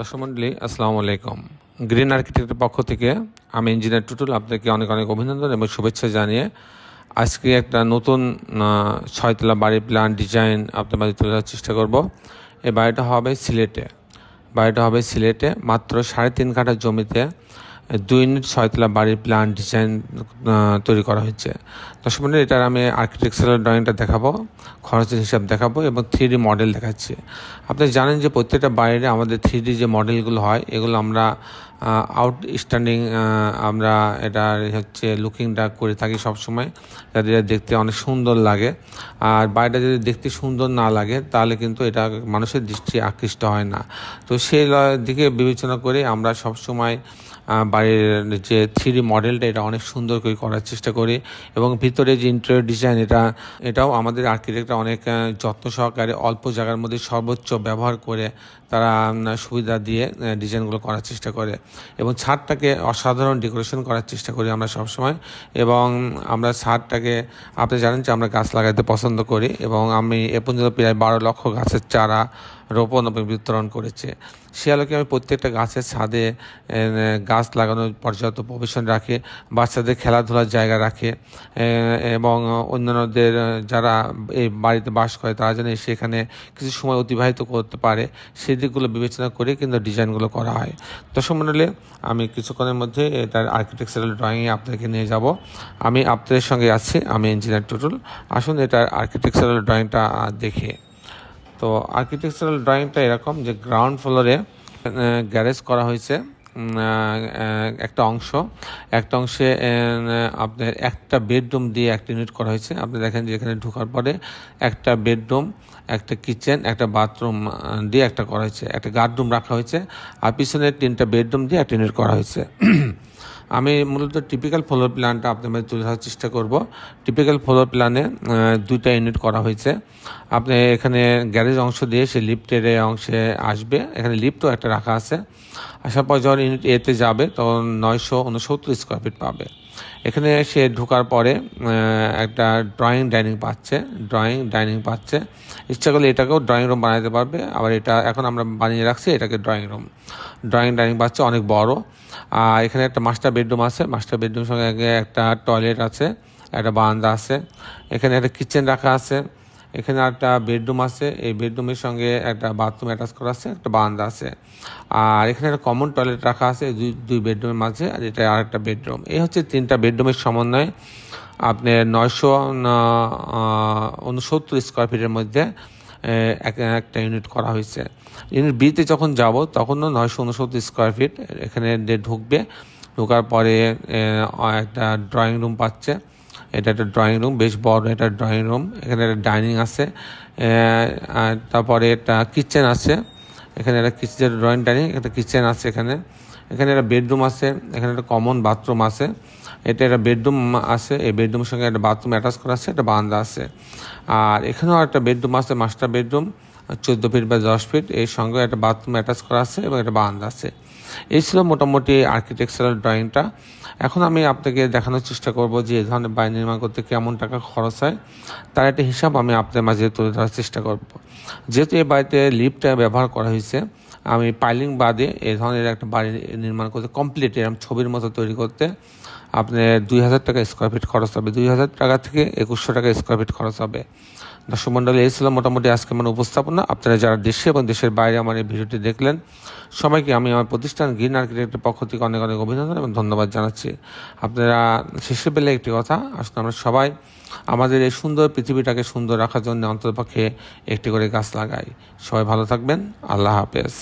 দর্শক মন্ডলী আসসালামু আলাইকুম গ্রিন আর্কিটেক্টের পক্ষ থেকে আমি ইঞ্জিনিয়ার টুটুল আপনাকে অনেক অনেক অভিনন্দন এবং শুভেচ্ছা জানিয়ে আজকে একটা নতুন ছয়তলা বাড়ির প্ল্যান ডিজাইন আপনার মাঝে তুলে ধরার চেষ্টা করব এই বাড়িটা হবে সিলেটে বাড়িটা হবে সিলেটে মাত্র সাড়ে তিন কাঠা জমিতে দুই ইউনিট ছয়তলা বাড়ির প্ল্যান ডিজাইন তৈরি করা হয়েছে দশ মিনিট এটার আমি আর্কিটেকচারাল ড্রয়িংটা দেখাবো খরচের হিসাব দেখাবো এবং থ্রি মডেল দেখাচ্ছি আপনি জানেন যে প্রত্যেকটা বাড়ির আমাদের থ্রি যে মডেলগুলো হয় এগুলো আমরা আউটস্ট্যান্ডিং আমরা এটা হচ্ছে লুকিংটা করে থাকি সবসময় যাতে দেখতে অনেক সুন্দর লাগে আর বাড়িটা যদি দেখতে সুন্দর না লাগে তাহলে কিন্তু এটা মানুষের দৃষ্টি আকৃষ্ট হয় না তো সেই দিকে বিবেচনা করে আমরা সবসময় বাড়ির যে থ্রি মডেলটা এটা অনেক সুন্দর করে করার চেষ্টা করি এবং ভিতরে যে ইন্টেরিয়র ডিজাইন এটা এটাও আমাদের আর্কিটেক্টরা অনেক যত্ন সহকারে অল্প জায়গার মধ্যে সর্বোচ্চ ব্যবহার করে তারা সুবিধা দিয়ে ডিজাইনগুলো করার চেষ্টা করে এবং ছাদটাকে অসাধারণ ডেকোরেশন করার চেষ্টা করি আমরা সবসময় এবং আমরা ছাদটাকে আপনি জানেন যে আমরা গাছ লাগাতে পছন্দ করি এবং আমি এ পর্যন্ত প্রায় বারো লক্ষ গাছের চারা রোপণ বিতরণ করেছে সে আলোকে আমি প্রত্যেকটা গাছের ছাদে গাছ লাগানোর পর্যাপ্ত প্রবেশন রাখে বাচ্চাদের খেলাধুলার জায়গা রাখে এবং অন্যান্যদের যারা এই বাড়িতে বাস করে তারা যেন সেখানে কিছু সময় অতিবাহিত করতে পারে সেই দিকগুলো বিবেচনা করে কিন্তু ডিজাইনগুলো করা হয় তো মণ্ডলে আমি কিছুক্ষণের মধ্যে এটার আর্কিটেকচারাল ড্রয়িংয়ে আপনাদেরকে নিয়ে যাব আমি আপনাদের সঙ্গে আছি আমি ইঞ্জিনিয়ার টুটুল আসুন এটার আর্কিটেকচারাল ড্রয়িংটা দেখে তো আর্কিটেকচারাল ড্রয়িংটা এরকম যে গ্রাউন্ড ফ্লোরে গ্যারেজ করা হয়েছে একটা অংশ একটা অংশে আপনার একটা বেডরুম দিয়ে একটা ইউনিট করা হয়েছে আপনি দেখেন যে এখানে ঢোকার পরে একটা বেডরুম একটা কিচেন একটা বাথরুম দিয়ে একটা করা হয়েছে একটা গার্ডরুম রাখা হয়েছে আর পিছনে তিনটা বেডরুম দিয়ে একটা ইউনিট করা হয়েছে আমি মূলত টিপিক্যাল ফ্লোর প্ল্যানটা আপনাদের তুলে ধরার চেষ্টা করব টিপিক্যাল ফ্লোর প্ল্যানে দুইটা ইউনিট করা হয়েছে আপনি এখানে গ্যারেজ অংশ দিয়ে সে লিফটের অংশে আসবে এখানে লিফটও একটা রাখা আছে আসার পর যখন ইউনিট এতে যাবে তখন নয়শো উনসত্তর স্কোয়ার ফিট পাবে এখানে সে ঢোকার পরে একটা ড্রয়িং ডাইনিং পাচ্ছে ড্রয়িং ডাইনিং পাচ্ছে ইচ্ছা করলে এটাকেও ড্রয়িং রুম বানাতে পারবে আবার এটা এখন আমরা বানিয়ে রাখছি এটাকে ড্রয়িং রুম ড্রয়িং ডাইনিং পাচ্ছে অনেক বড় আর এখানে একটা মাস্টার বেডরুম আছে মাস্টার বেডরুমের সঙ্গে একটা টয়লেট আছে একটা বারান্দা আছে এখানে একটা কিচেন রাখা আছে এখানে একটা বেডরুম আছে এই বেডরুমের সঙ্গে একটা বাথরুম অ্যাটাচ করা আছে একটা বান্দা আছে আর এখানে একটা কমন টয়লেট রাখা আছে দুই দুই বেডরুমের মাঝে আর এটা আর একটা বেডরুম এই হচ্ছে তিনটা বেডরুমের সমন্বয়ে আপনি নয়শো উনসত্তর স্কোয়ার ফিটের মধ্যে একটা ইউনিট করা হয়েছে ইউনিট বিতে যখন যাব তখনও নয়শো উনসত্তর স্কোয়ার ফিট এখানে ঢুকবে ঢোকার পরে একটা ড্রয়িং রুম পাচ্ছে এটা একটা ড্রয়িং রুম বেশ বড় একটা ড্রয়িং রুম এখানে একটা ডাইনিং আছে আর তারপরে একটা কিচেন আছে এখানে একটা কিচেন ড্রয়িং ডাইনিং একটা কিচেন আছে এখানে এখানে একটা বেডরুম আছে এখানে একটা কমন বাথরুম আছে এটা একটা বেডরুম আছে এই বেডরুমের সঙ্গে একটা বাথরুম অ্যাটাচ করা আছে একটা বান্দা আছে আর এখানেও একটা বেডরুম আছে মাস্টার বেডরুম চোদ্দ ফিট বা দশ ফিট এর সঙ্গে একটা বাথরুম অ্যাটাচ করা আছে এবং একটা বারান্দা আছে এই ছিল মোটামুটি আর্কিটেকচারাল ড্রয়িংটা এখন আমি আপনাকে দেখানোর চেষ্টা করব যে এ ধরনের বাড়ি নির্মাণ করতে কেমন টাকা খরচ হয় তার একটা হিসাব আমি আপনার মাঝে তুলে ধরার চেষ্টা করব যেহেতু এই বাড়িতে লিফটটা ব্যবহার করা হয়েছে আমি পাইলিং বাদে এ ধরনের একটা বাড়ি নির্মাণ করতে কমপ্লিট এরকম ছবির মতো তৈরি করতে আপনার দুই হাজার টাকা স্কোয়ার ফিট খরচ হবে দুই হাজার টাকা থেকে একুশশো টাকা স্কোয়ার ফিট খরচ হবে দর্শক মণ্ডলী এই ছিল মোটামুটি আজকে মানে উপস্থাপনা আপনারা যারা দেশে এবং দেশের বাইরে আমার এই ভিডিওটি দেখলেন সবাইকে আমি আমার প্রতিষ্ঠান গ্রিন আর্কিটেক্টের পক্ষ থেকে অনেক অনেক অভিনন্দন এবং ধন্যবাদ জানাচ্ছি আপনারা শেষে পেলে একটি কথা আসলে আমরা সবাই আমাদের এই সুন্দর পৃথিবীটাকে সুন্দর রাখার জন্য অন্তর্পক্ষে একটি করে গাছ লাগাই সবাই ভালো থাকবেন আল্লাহ হাফেজ